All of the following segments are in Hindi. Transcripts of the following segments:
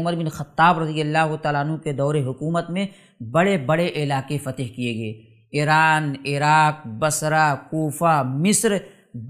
उमर बिन खत्ताब रजी अल्लाह तु के दौर हुकूमत में बड़े बड़े इलाके फ़तेह किए गए ईरान इराक बसरा कोफा मिस्र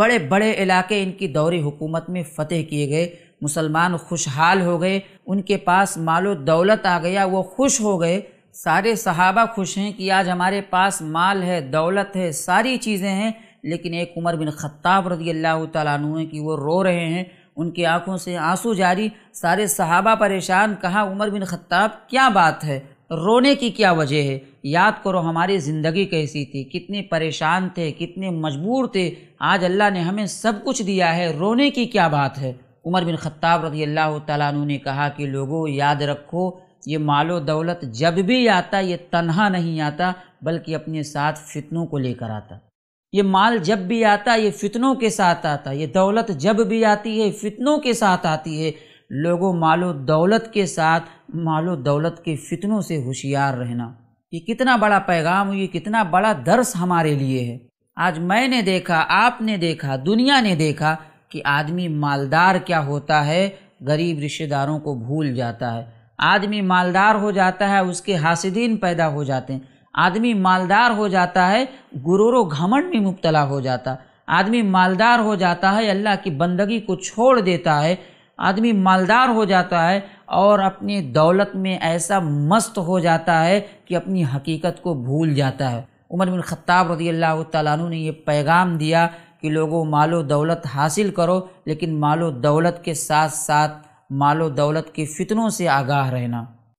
बड़े बड़े इलाके इनकी दौर हुकूमत में फ़तेह किए गए मुसलमान खुशहाल हो गए उनके पास मालो दौलत आ गया वो खुश हो गए सारे सहाबा खुश हैं कि आज हमारे पास माल है दौलत है सारी चीज़ें हैं लेकिन एक उमर बिन खत्ताब रजी अल्लाह तु कि वो रो रहे हैं उनकी आंखों से आंसू जारी सारे सहाबा परेशान कहा उमर बिन खत्ताब क्या बात है रोने की क्या वजह है याद करो हमारी ज़िंदगी कैसी थी कितने परेशान थे कितने मजबूर थे आज अल्लाह ने हमें सब कुछ दिया है रोने की क्या बात है उमर बिन खत्ताब रजी अल्लाह तु ने कहा कि लोगों याद रखो ये मालो दौलत जब भी आता ये तनहा नहीं आता बल्कि अपने साथ फितनों को लेकर आता ये माल जब भी आता ये फितनों के साथ आता ये दौलत जब भी आती है फितनों के साथ आती है लोगों मालो दौलत के साथ मालो दौलत के फितनों से होशियार रहना ये कितना बड़ा पैगाम ये कितना बड़ा दर्स हमारे लिए है आज मैंने देखा आपने देखा दुनिया ने देखा कि आदमी मालदार क्या होता है गरीब रिश्तेदारों को भूल जाता है आदमी मालदार हो जाता है उसके हासिदीन पैदा हो जाते हैं आदमी मालदार हो जाता है गुरूरो घमंड में मुबतला हो जाता आदमी मालदार हो जाता है अल्लाह की बंदगी को छोड़ देता है आदमी मालदार हो जाता है और अपने दौलत में ऐसा मस्त हो जाता है कि अपनी हकीकत को भूल जाता है उमर बिन ख़त्ताब रजी अल्लाह तु ने यह पैगाम दिया कि लोगों मालो दौलत हासिल करो लेकिन मालो दौलत के साथ साथ मालो दौलत के फितनों से आगाह रहना